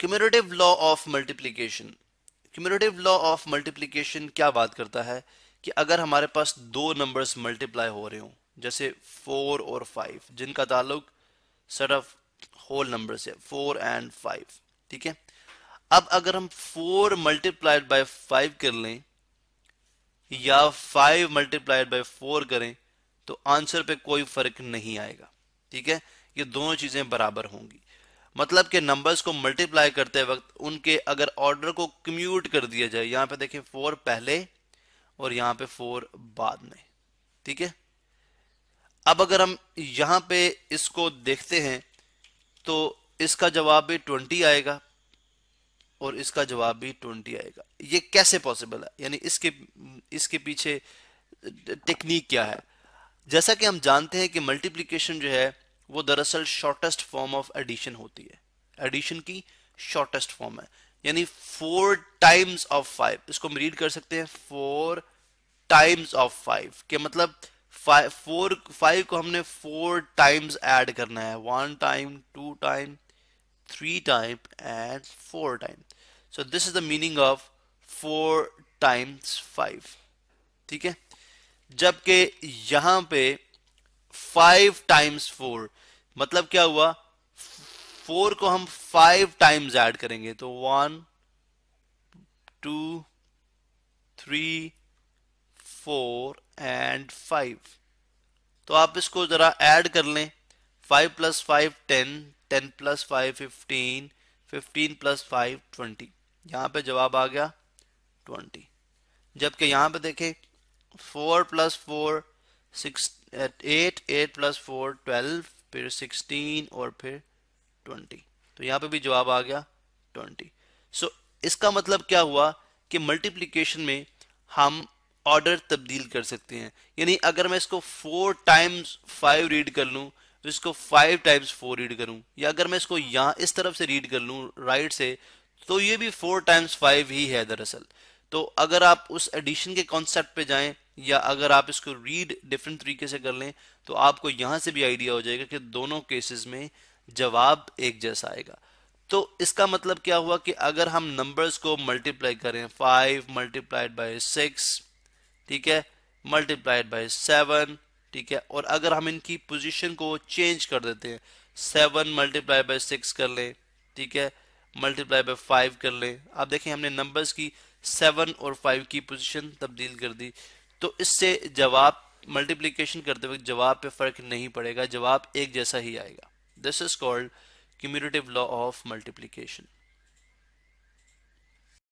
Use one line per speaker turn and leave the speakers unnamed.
क्यूमरेटिव law of multiplication commutative law of multiplication क्या बात करता है कि अगर हमारे पास दो नंबर्स मल्टीप्लाई हो रहे हों जैसे फोर और फाइव जिनका ताल्लुक सर ऑफ होल नंबर से फोर एंड फाइव ठीक है अब अगर हम फोर मल्टीप्लाइड बाय फाइव कर लें या फाइव मल्टीप्लाइड बाय फोर करें तो आंसर पे कोई फर्क नहीं आएगा ठीक है ये दोनों चीजें बराबर होंगी मतलब कि नंबर्स को मल्टीप्लाई करते वक्त उनके अगर ऑर्डर को कम्यूट कर दिया जाए यहां पे देखें फोर पहले और यहां पे फोर बाद में ठीक है अब अगर हम यहां पे इसको देखते हैं तो इसका जवाब भी ट्वेंटी आएगा और इसका जवाब भी ट्वेंटी आएगा ये कैसे पॉसिबल है यानी इसके इसके पीछे टेक्निक क्या है जैसा कि हम जानते हैं कि मल्टीप्लीकेशन जो है वो दरअसल शॉर्टेस्ट फॉर्म ऑफ एडिशन होती है एडिशन की शॉर्टेस्ट फॉर्म है यानी फोर टाइम्स ऑफ फाइव इसको हम रीड कर सकते हैं फोर टाइम्स ऑफ फाइव के मतलब फोर फाइव को हमने फोर टाइम्स ऐड करना है one time two time three time and four time so this is the meaning of four times five ठीक है जबकि यहां पे फाइव टाइम्स फोर मतलब क्या हुआ फोर को हम फाइव टाइम्स ऐड करेंगे तो one two three four and five तो आप इसको जरा ऐड कर लें five plus five ten ten plus five fifteen fifteen plus five twenty यहां पे जवाब आ गया ट्वेंटी जबकि यहां पे देखें four plus four six eight eight plus four twelve फिर सिक्सटीन और फिर ट्वेंटी तो यहाँ पे भी जवाब आ गया ट्वेंटी सो so, इसका मतलब क्या हुआ कि मल्टीप्लीकेशन में हम ऑर्डर तब्दील कर सकते हैं यानी अगर मैं इसको फोर टाइम्स फाइव रीड कर लूँ तो इसको फाइव टाइम्स फोर रीड करूँ या अगर मैं इसको यहाँ इस तरफ से रीड कर लूँ राइट से तो ये भी फोर टाइम्स फाइव ही है दरअसल तो अगर आप उस एडिशन के कॉन्सेप्ट पे जाएं या अगर आप इसको रीड डिफरेंट तरीके से कर लें तो आपको यहां से भी आइडिया हो जाएगा कि दोनों केसेस में जवाब एक जैसा आएगा तो इसका मतलब क्या हुआ कि अगर हम नंबर्स को मल्टीप्लाई करें फाइव मल्टीप्लाइड बाय सिक्स ठीक है मल्टीप्लाइड बाय सेवन ठीक है और अगर हम इनकी पोजीशन को चेंज कर देते हैं सेवन मल्टीप्लाई बाय सिक्स कर लें ठीक है मल्टीप्लाई बाय फाइव कर लें आप देखें हमने नंबर्स की सेवन और फाइव की पोजीशन तब्दील कर दी तो इससे जवाब मल्टीप्लीकेशन करते वक्त जवाब पे फर्क नहीं पड़ेगा जवाब एक जैसा ही आएगा this is called commutative law of multiplication